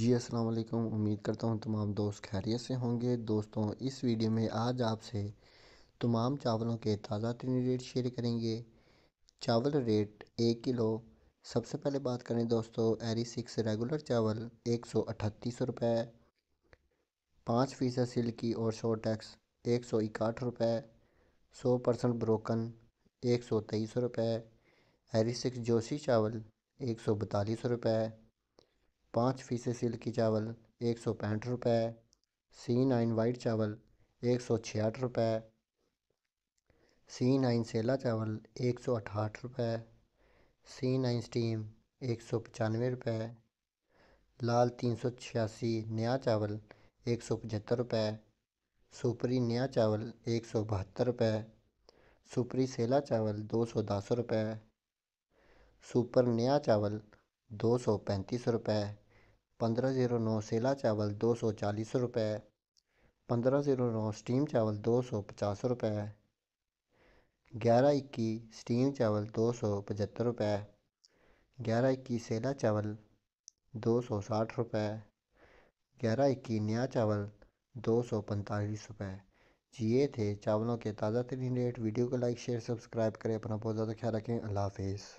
जी अस्सलाम वालेकुम उम्मीद करता हूँ तमाम दोस्त खैरियत से होंगे दोस्तों इस वीडियो में आज आपसे तमाम चावलों के ताज़ा तरीन रेट शेयर करेंगे चावल रेट एक किलो सबसे पहले बात करें दोस्तों एरी सिक्स रेगुलर चावल एक सौ अठतीस रुपये पाँच फ़ीसद सिल्की और शो टैक्स एक सौ इकाहठ रुपये सौ परसेंट ब्रोकन एक सौ तेईस रुपये एरी सिक्स जोशी चावल एक सौ बतालीस रुपये पाँच फीसद सिल्की चावल एक सौ पैंठ रुपये सी नाइन वाइट चावल एक सौ छियाठ रुपये सी नाइन सेला चावल एक सौ अठाठ रुपये सी नाइन स्टीम एक सौ पचानवे रुपये लाल तीन सौ छियासी नया चावल एक सौ पचहत्तर रुपये सुपरी नया चावल एक सौ बहत्तर रुपये सुपरी सेला चावल दो सौ दस रुपये सुपर नया चावल दो सौ पैंतीस रुपये पंद्रह ज़ीरो नौ सेला चावल दो सौ चालीस रुपये पंद्रह ज़ीरो नौ स्टीम चावल दो सौ पचास रुपये ग्यारह इक्की स्टीम चावल दो सौ पचहत्तर रुपये ग्यारह इक्की सेला चावल दो सौ साठ रुपये ग्यारह इक्की नया चावल दो सौ पैंतालीस रुपये जी ये थे चावलों के ताज़ा तरीन रेट वीडियो को लाइक शेयर सब्सक्राइब करें अपना बहुत ज़्यादा ख्याल रखें अल्लाह हाफिज़